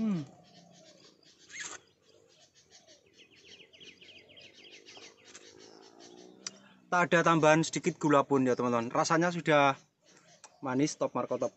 Hmm. Tak ada tambahan sedikit gula pun ya teman-teman. Rasanya sudah manis top marko top.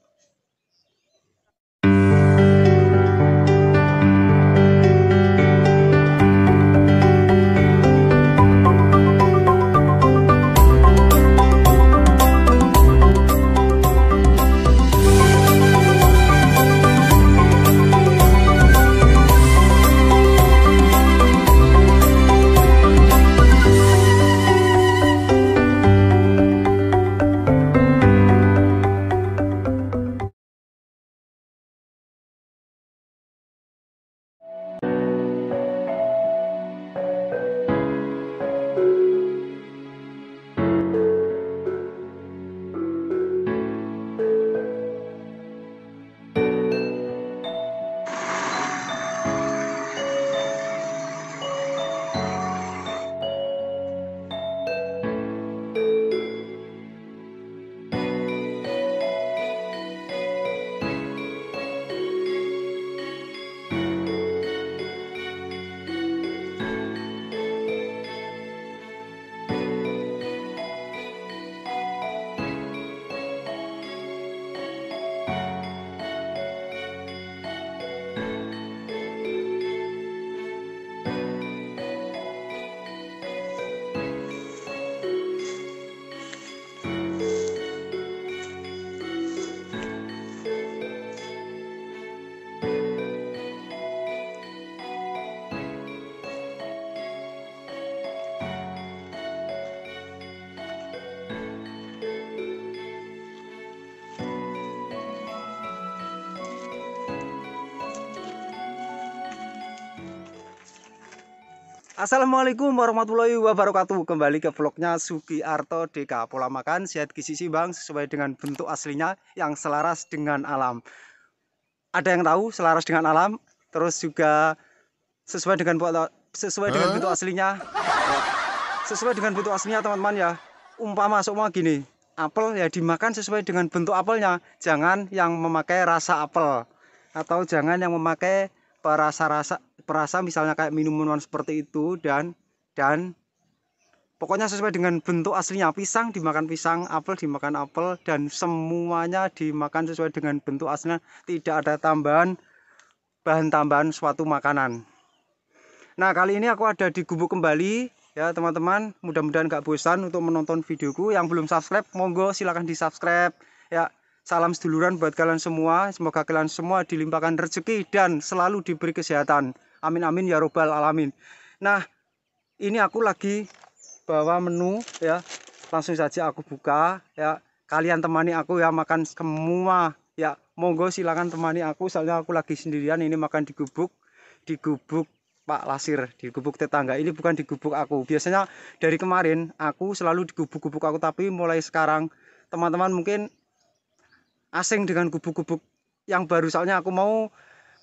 Assalamualaikum warahmatullahi wabarakatuh Kembali ke vlognya Sugi Arto DK Pola makan sehat gizi bang sesuai dengan bentuk aslinya Yang selaras dengan alam Ada yang tahu selaras dengan alam Terus juga sesuai dengan sesuai dengan bentuk aslinya Sesuai dengan bentuk aslinya teman-teman ya Umpama semua gini Apel ya dimakan sesuai dengan bentuk apelnya Jangan yang memakai rasa apel Atau jangan yang memakai perasa-rasa perasa misalnya kayak minuman seperti itu dan dan pokoknya sesuai dengan bentuk aslinya pisang dimakan pisang apel dimakan apel dan semuanya dimakan sesuai dengan bentuk aslinya tidak ada tambahan bahan tambahan suatu makanan nah kali ini aku ada di gubuk kembali ya teman-teman mudah-mudahan gak bosan untuk menonton videoku yang belum subscribe monggo silahkan di subscribe ya salam seduluran buat kalian semua semoga kalian semua dilimpahkan rezeki dan selalu diberi kesehatan amin amin ya robbal alamin nah ini aku lagi bawa menu ya langsung saja aku buka ya kalian temani aku ya makan semua ya monggo silakan temani aku soalnya aku lagi sendirian ini makan di gubuk di gubuk Pak Lasir di gubuk tetangga ini bukan di gubuk aku biasanya dari kemarin aku selalu di gubuk-gubuk aku tapi mulai sekarang teman-teman mungkin asing dengan gubuk-gubuk yang baru soalnya aku mau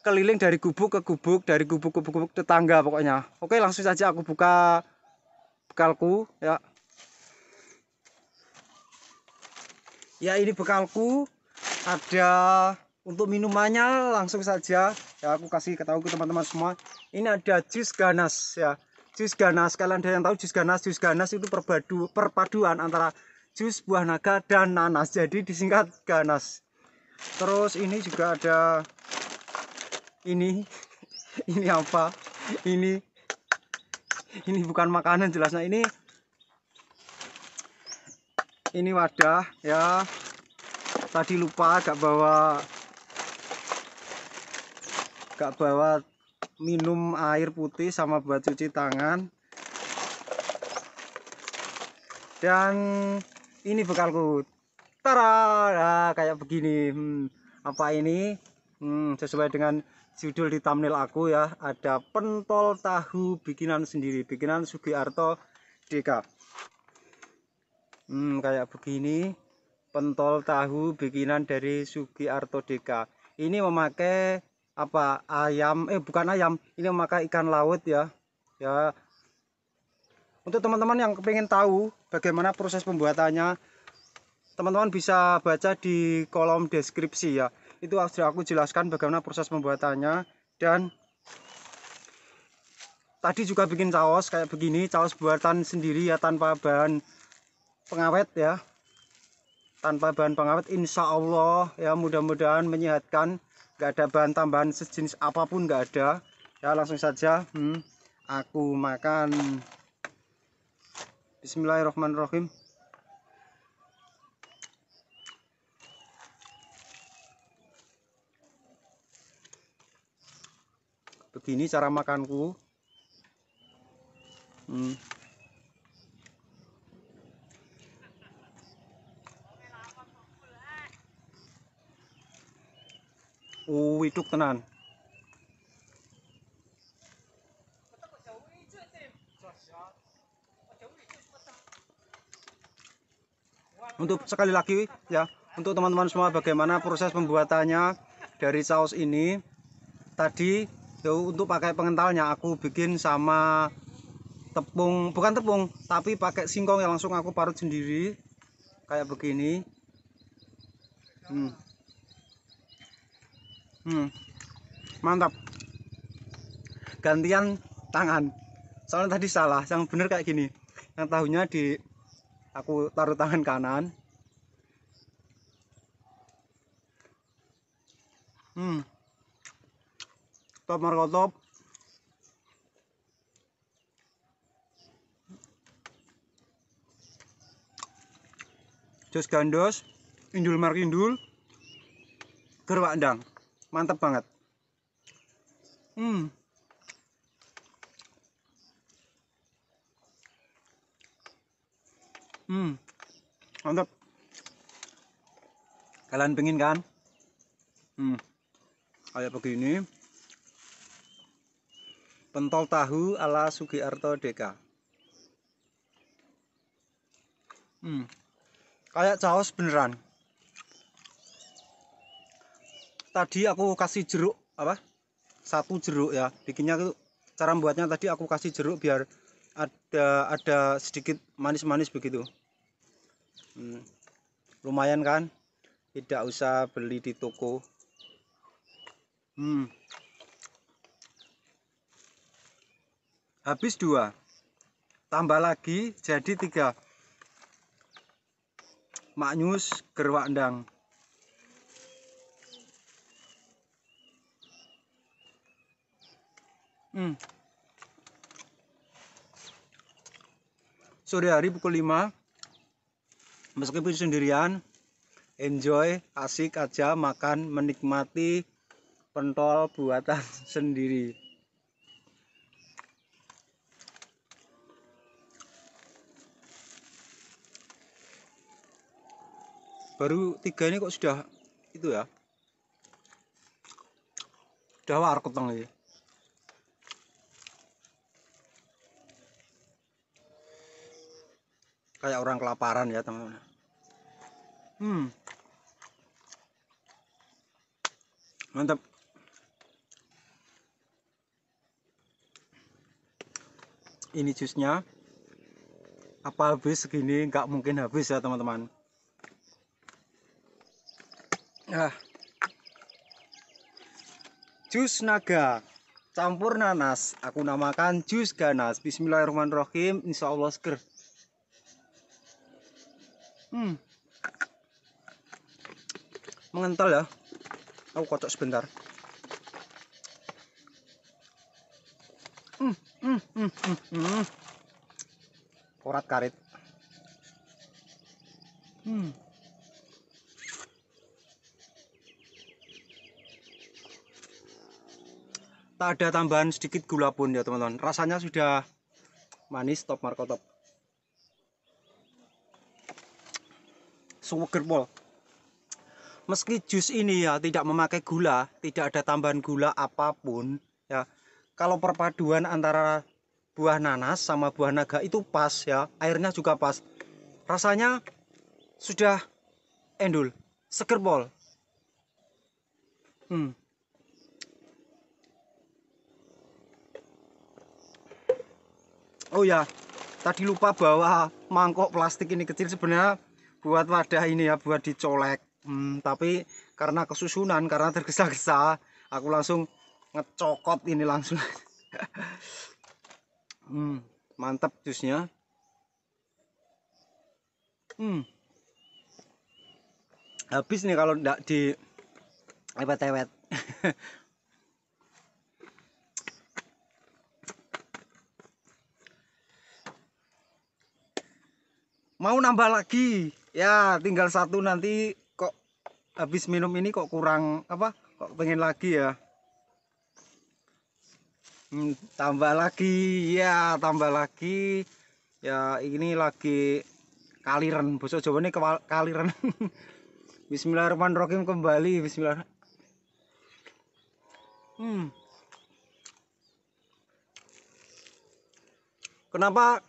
keliling dari gubuk ke gubuk dari gubuk ke gubuk tetangga pokoknya oke langsung saja aku buka bekalku ya ya ini bekalku ada untuk minumannya langsung saja ya aku kasih ketahui ke teman-teman semua ini ada jus ganas ya jus ganas kalian ada yang tahu jus ganas jus ganas itu perpadu perpaduan antara jus buah naga dan nanas jadi disingkat ganas terus ini juga ada ini ini apa ini ini bukan makanan jelasnya ini ini wadah ya tadi lupa gak bawa gak bawa minum air putih sama buat cuci tangan dan ini bekalku tara nah, kayak begini hmm, apa ini hmm, sesuai dengan judul di thumbnail aku ya ada pentol tahu bikinan sendiri bikinan Sugiarto DK hmm, kayak begini pentol tahu bikinan dari Sugiarto DK ini memakai apa ayam eh bukan ayam ini memakai ikan laut ya ya untuk teman-teman yang kepingin tahu bagaimana proses pembuatannya teman-teman bisa baca di kolom deskripsi ya itu sudah aku jelaskan bagaimana proses pembuatannya dan tadi juga bikin caos kayak begini caos buatan sendiri ya tanpa bahan pengawet ya tanpa bahan pengawet insya Allah ya mudah-mudahan menyehatkan gak ada bahan tambahan sejenis apapun gak ada ya langsung saja hmm, aku makan Bismillahirrahmanirrahim begini cara makanku hmm. Uh, itu tenan. Untuk sekali lagi ya, untuk teman-teman semua bagaimana proses pembuatannya dari saus ini tadi So, untuk pakai pengentalnya aku bikin sama tepung, bukan tepung, tapi pakai singkong yang langsung aku parut sendiri kayak begini. Hmm. Hmm. Mantap. Gantian tangan. Soalnya tadi salah, yang bener kayak gini. Yang tahunya di aku taruh tangan kanan, top marko top jus gandos indul indul, gerwak endang mantep banget hmm hmm mantap kalian pengen kan hmm kayak begini Pentol tahu ala Sugiarto Deka. Hmm. Kayak caos beneran. Tadi aku kasih jeruk apa? Satu jeruk ya. Bikinnya tuh cara membuatnya tadi aku kasih jeruk biar ada ada sedikit manis-manis begitu. Hmm. Lumayan kan? Tidak usah beli di toko. Hmm. habis dua tambah lagi jadi tiga maknyus gerwak endang hmm. sore hari pukul 5 meskipun sendirian enjoy asik aja makan menikmati pentol buatan sendiri baru tiga ini kok sudah itu ya sudah keteng ya kayak orang kelaparan ya teman-teman hmm mantap ini jusnya apa habis segini nggak mungkin habis ya teman-teman Nah. Jus naga campur nanas. Aku namakan jus ganas. Bismillahirrahmanirrahim. Insya Allah seger. Hmm. Mengental ya. Aku kocok sebentar. Hmm, hmm, hmm, hmm, hmm. hmm. Korat karet. tak ada tambahan sedikit gula pun ya teman-teman rasanya sudah manis top marko top Sugar pol meski jus ini ya tidak memakai gula tidak ada tambahan gula apapun ya kalau perpaduan antara buah nanas sama buah naga itu pas ya airnya juga pas rasanya sudah endul seger pol hmm oh ya tadi lupa bawa mangkok plastik ini kecil sebenarnya buat wadah ini ya buat dicolek hmm, tapi karena kesusunan karena tergesa-gesa aku langsung ngecokot ini langsung hmm, mantap jusnya hmm. habis nih kalau tidak di lepet-lepet mau nambah lagi ya tinggal satu nanti kok habis minum ini kok kurang apa kok pengen lagi ya hmm, tambah lagi ya tambah lagi ya ini lagi kaliran bosok coba ini kaliran Bismillahirrahmanirrahim kembali Bismillah hmm. kenapa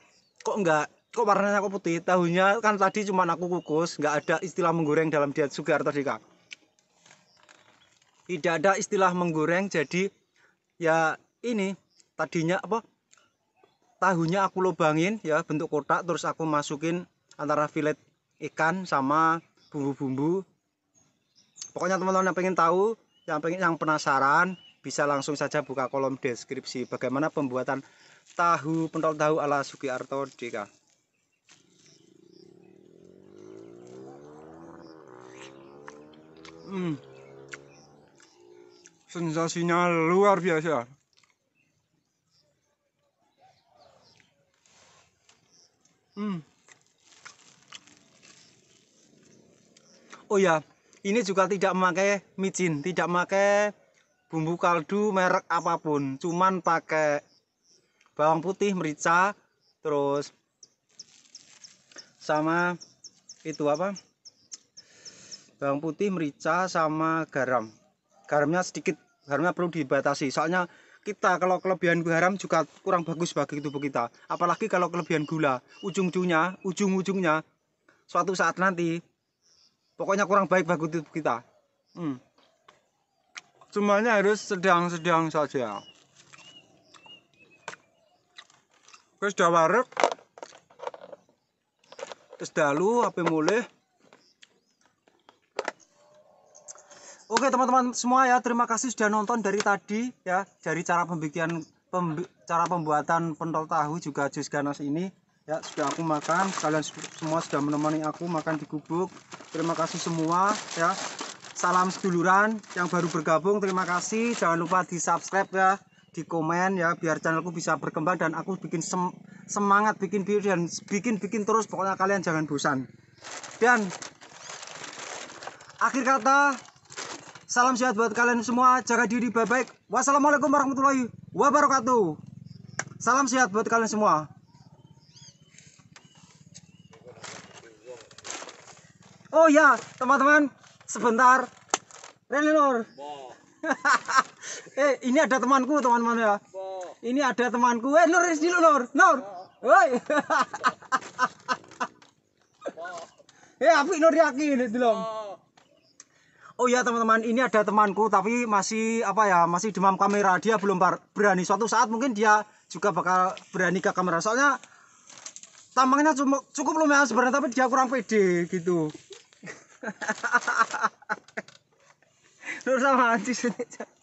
kok enggak kok warnanya kok putih tahunya kan tadi cuma aku kukus nggak ada istilah menggoreng dalam diet sugar tadi kak tidak ada istilah menggoreng jadi ya ini tadinya apa tahunya aku lubangin ya bentuk kotak terus aku masukin antara filet ikan sama bumbu-bumbu pokoknya teman-teman yang pengen tahu yang pengen yang penasaran bisa langsung saja buka kolom deskripsi bagaimana pembuatan tahu pentol tahu ala Sugiarto DK hmm, sensasinya luar biasa hmm. oh ya ini juga tidak memakai micin tidak memakai bumbu kaldu merek apapun cuman pakai bawang putih merica terus sama itu apa bawang putih merica sama garam garamnya sedikit garamnya perlu dibatasi soalnya kita kalau kelebihan garam juga kurang bagus bagi tubuh kita apalagi kalau kelebihan gula ujung-ujungnya ujung-ujungnya suatu saat nanti pokoknya kurang baik bagi tubuh kita hmm. semuanya harus sedang-sedang saja terus sudah warek terus dalu apa mulai Oke teman-teman semua ya terima kasih sudah nonton dari tadi ya dari cara pembikian pembi, cara pembuatan pentol tahu juga jus ganas ini ya sudah aku makan kalian semua sudah menemani aku makan di gubuk terima kasih semua ya salam seduluran yang baru bergabung terima kasih jangan lupa di subscribe ya di komen ya biar channelku bisa berkembang dan aku bikin sem semangat bikin video dan bikin bikin terus pokoknya kalian jangan bosan dan akhir kata Salam sehat buat kalian semua. Jaga diri baik-baik. Wassalamualaikum warahmatullahi wabarakatuh. Salam sehat buat kalian semua. Oh ya, teman-teman, sebentar. Relinor. eh, ini ada temanku, teman-teman ya. Ini ada temanku. Eh, Nur, sini Nur. Nur. Woi. Eh, api Nur yakin itu dong oh ya teman-teman ini ada temanku tapi masih apa ya masih demam kamera dia belum berani suatu saat mungkin dia juga bakal berani ke kamera soalnya tampangnya cukup, lumayan sebenarnya tapi dia kurang pede gitu lu sama anjing